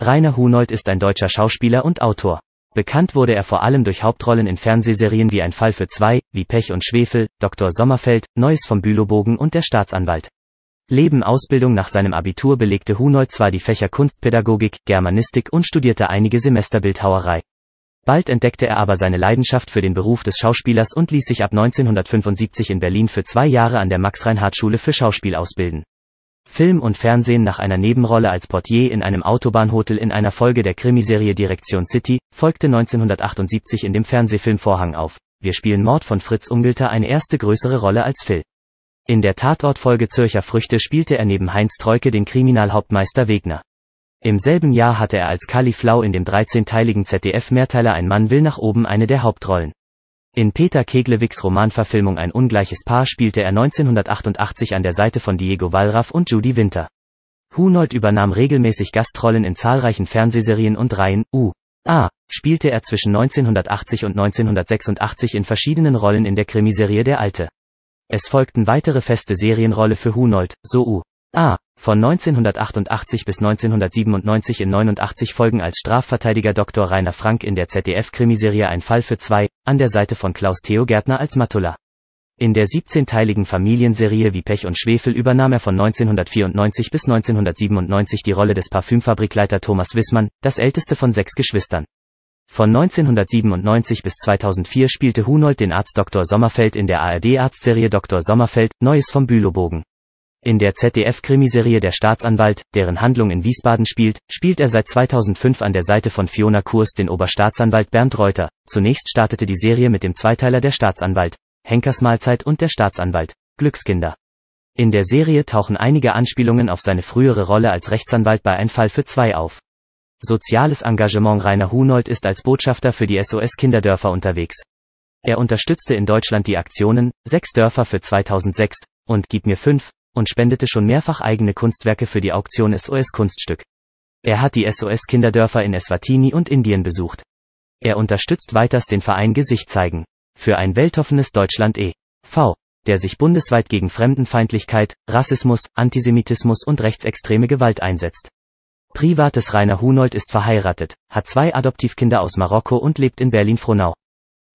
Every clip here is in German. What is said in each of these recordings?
Rainer Hunold ist ein deutscher Schauspieler und Autor. Bekannt wurde er vor allem durch Hauptrollen in Fernsehserien wie Ein Fall für zwei, wie Pech und Schwefel, Dr. Sommerfeld, Neues vom Bülowbogen und der Staatsanwalt. Leben Ausbildung nach seinem Abitur belegte Hunold zwar die Fächer Kunstpädagogik, Germanistik und studierte einige Semester Bildhauerei. Bald entdeckte er aber seine Leidenschaft für den Beruf des Schauspielers und ließ sich ab 1975 in Berlin für zwei Jahre an der Max-Reinhardt-Schule für Schauspiel ausbilden. Film und Fernsehen nach einer Nebenrolle als Portier in einem Autobahnhotel in einer Folge der Krimiserie Direktion City, folgte 1978 in dem Fernsehfilm Vorhang auf. Wir spielen Mord von Fritz Ungelter eine erste größere Rolle als Phil. In der Tatortfolge Zürcher Früchte spielte er neben Heinz Treuke den Kriminalhauptmeister Wegner. Im selben Jahr hatte er als Kali Flau in dem 13-teiligen ZDF-Mehrteiler Ein Mann will nach oben eine der Hauptrollen. In Peter Keglewicks Romanverfilmung Ein ungleiches Paar spielte er 1988 an der Seite von Diego Wallraff und Judy Winter. Hunold übernahm regelmäßig Gastrollen in zahlreichen Fernsehserien und Reihen, U.A. spielte er zwischen 1980 und 1986 in verschiedenen Rollen in der Krimiserie Der Alte. Es folgten weitere feste Serienrolle für Hunold, so U. A. Von 1988 bis 1997 in 89 Folgen als Strafverteidiger Dr. Rainer Frank in der ZDF-Krimiserie Ein Fall für zwei, an der Seite von Klaus Theo Gärtner als Matula. In der 17-teiligen Familienserie Wie Pech und Schwefel übernahm er von 1994 bis 1997 die Rolle des Parfümfabrikleiter Thomas Wissmann, das älteste von sechs Geschwistern. Von 1997 bis 2004 spielte Hunold den Arzt Dr. Sommerfeld in der ARD-Arztserie Dr. Sommerfeld, Neues vom Bülowbogen. In der ZDF-Krimiserie Der Staatsanwalt, deren Handlung in Wiesbaden spielt, spielt er seit 2005 an der Seite von Fiona Kurs den Oberstaatsanwalt Bernd Reuter. Zunächst startete die Serie mit dem Zweiteiler Der Staatsanwalt, Henkers Mahlzeit und Der Staatsanwalt, Glückskinder. In der Serie tauchen einige Anspielungen auf seine frühere Rolle als Rechtsanwalt bei Ein Fall für zwei auf. Soziales Engagement Rainer Hunold ist als Botschafter für die SOS Kinderdörfer unterwegs. Er unterstützte in Deutschland die Aktionen Sechs Dörfer für 2006 und Gib mir fünf und spendete schon mehrfach eigene Kunstwerke für die Auktion SOS Kunststück. Er hat die SOS Kinderdörfer in Eswatini und Indien besucht. Er unterstützt weiters den Verein Gesicht zeigen. Für ein weltoffenes Deutschland e.V., der sich bundesweit gegen Fremdenfeindlichkeit, Rassismus, Antisemitismus und rechtsextreme Gewalt einsetzt. Privates Rainer Hunold ist verheiratet, hat zwei Adoptivkinder aus Marokko und lebt in berlin fronau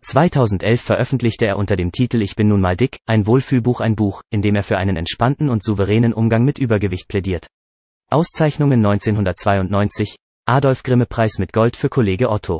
2011 veröffentlichte er unter dem Titel Ich bin nun mal dick, ein Wohlfühlbuch ein Buch, in dem er für einen entspannten und souveränen Umgang mit Übergewicht plädiert. Auszeichnungen 1992, Adolf Grimme Preis mit Gold für Kollege Otto.